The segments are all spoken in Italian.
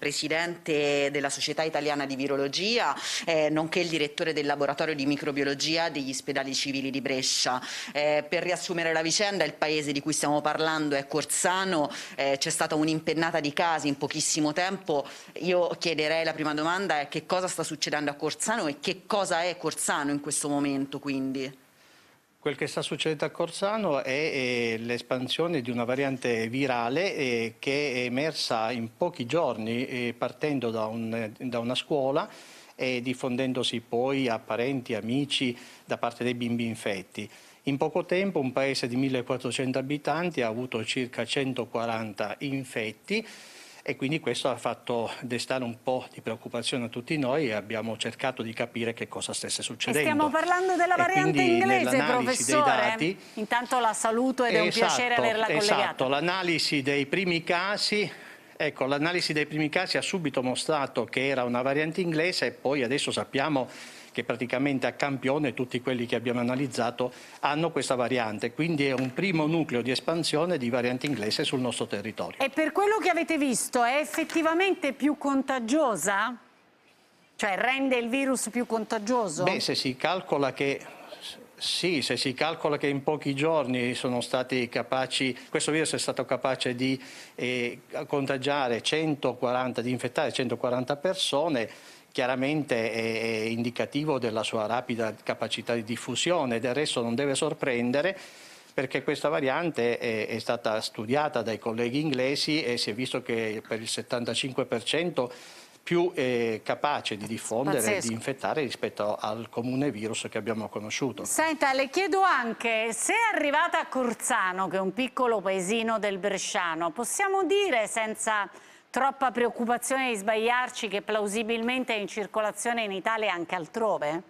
presidente della Società Italiana di Virologia, eh, nonché il direttore del laboratorio di microbiologia degli ospedali civili di Brescia. Eh, per riassumere la vicenda, il paese di cui stiamo parlando è Corsano, eh, c'è stata un'impennata di casi in pochissimo tempo. Io chiederei la prima domanda è che cosa sta succedendo a Corsano e che cosa è Corsano in questo momento quindi? Quel che sta succedendo a Corsano è eh, l'espansione di una variante virale eh, che è emersa in pochi giorni eh, partendo da, un, da una scuola e diffondendosi poi a parenti, amici da parte dei bimbi infetti. In poco tempo un paese di 1400 abitanti ha avuto circa 140 infetti e quindi questo ha fatto destare un po' di preoccupazione a tutti noi e abbiamo cercato di capire che cosa stesse succedendo. E stiamo parlando della variante inglese, professore. Dati, Intanto la saluto ed è esatto, un piacere averla esatto. collegata. Esatto, l'analisi dei primi casi Ecco, l'analisi dei primi casi ha subito mostrato che era una variante inglese e poi adesso sappiamo che praticamente a campione tutti quelli che abbiamo analizzato hanno questa variante, quindi è un primo nucleo di espansione di variante inglese sul nostro territorio. E per quello che avete visto è effettivamente più contagiosa? Cioè rende il virus più contagioso? Beh, se si calcola che sì, se si calcola che in pochi giorni sono stati capaci, questo virus è stato capace di eh, contagiare 140, di infettare 140 persone, chiaramente è, indicativo della sua rapida capacità di diffusione, del resto non deve sorprendere perché questa variante è, è stata studiata dai colleghi inglesi e si è visto che per il 75% più eh, capace di diffondere e di infettare rispetto al comune virus che abbiamo conosciuto. Senta, le chiedo anche, se è arrivata a Corzano, che è un piccolo paesino del Bresciano, possiamo dire senza troppa preoccupazione di sbagliarci che plausibilmente è in circolazione in Italia e anche altrove?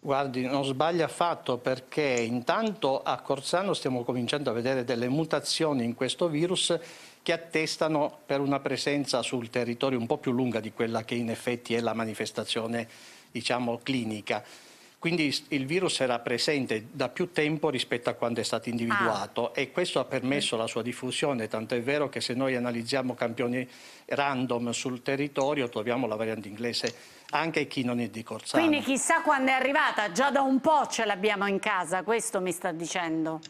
Guardi, non sbaglia affatto perché intanto a Corsano stiamo cominciando a vedere delle mutazioni in questo virus che attestano per una presenza sul territorio un po' più lunga di quella che in effetti è la manifestazione diciamo, clinica. Quindi il virus era presente da più tempo rispetto a quando è stato individuato ah. e questo ha permesso la sua diffusione, tanto è vero che se noi analizziamo campioni random sul territorio troviamo la variante inglese anche chi non è di Corsano. Quindi chissà quando è arrivata, già da un po' ce l'abbiamo in casa, questo mi sta dicendo.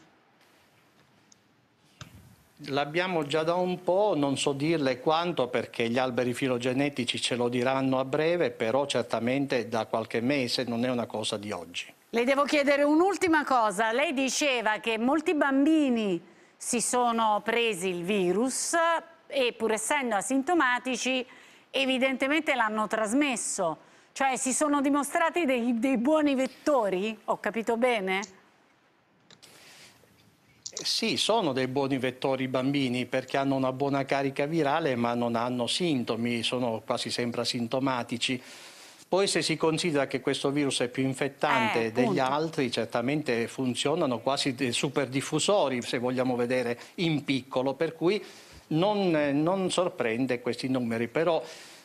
L'abbiamo già da un po', non so dirle quanto perché gli alberi filogenetici ce lo diranno a breve, però certamente da qualche mese non è una cosa di oggi. Le devo chiedere un'ultima cosa. Lei diceva che molti bambini si sono presi il virus e pur essendo asintomatici evidentemente l'hanno trasmesso. Cioè si sono dimostrati dei, dei buoni vettori, ho capito bene? Sì, sono dei buoni vettori i bambini perché hanno una buona carica virale ma non hanno sintomi, sono quasi sempre asintomatici. Poi se si considera che questo virus è più infettante eh, degli altri, certamente funzionano quasi dei super diffusori, se vogliamo vedere in piccolo, per cui non, eh, non sorprende questi numeri. Però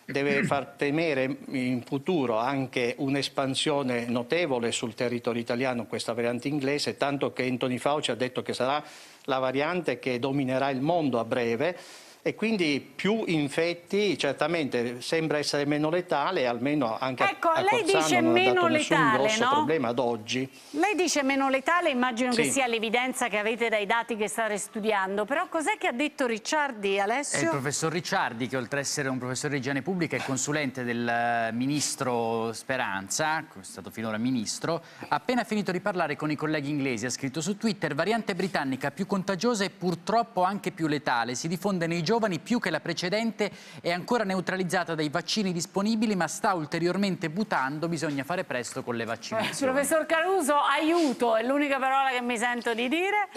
deve far temere in futuro anche un'espansione notevole sul territorio italiano questa variante inglese, tanto che Anthony Fauci ha detto che sarà la variante che dominerà il mondo a breve e quindi più infetti certamente sembra essere meno letale, almeno anche ecco, a, a lei Cozzano dice meno letale, no? problema ad oggi. Lei dice meno letale, immagino sì. che sia l'evidenza che avete dai dati che state studiando, però cos'è che ha detto Ricciardi, Alessio? È il professor Ricciardi, che oltre ad essere un professore di igiene pubblica e consulente del eh, ministro Speranza, è stato finora ministro, ha appena finito di parlare con i colleghi inglesi, ha scritto su Twitter, variante britannica più contagiosa e purtroppo anche più letale, si diffonde nei giorni giovani più che la precedente è ancora neutralizzata dai vaccini disponibili ma sta ulteriormente buttando. bisogna fare presto con le vaccinazioni. Eh, professor Caruso, aiuto, è l'unica parola che mi sento di dire.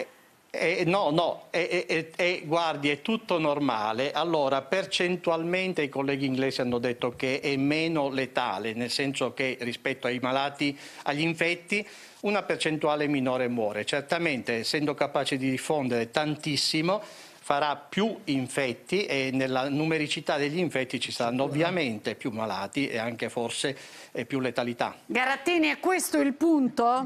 Eh. eh no, no, eh, eh, eh, guardi, è tutto normale. Allora, percentualmente i colleghi inglesi hanno detto che è meno letale, nel senso che rispetto ai malati, agli infetti, una percentuale minore muore. Certamente, essendo capace di diffondere tantissimo, farà più infetti e nella numericità degli infetti ci saranno ovviamente più malati e anche forse eh, più letalità. Garattini, è questo il punto?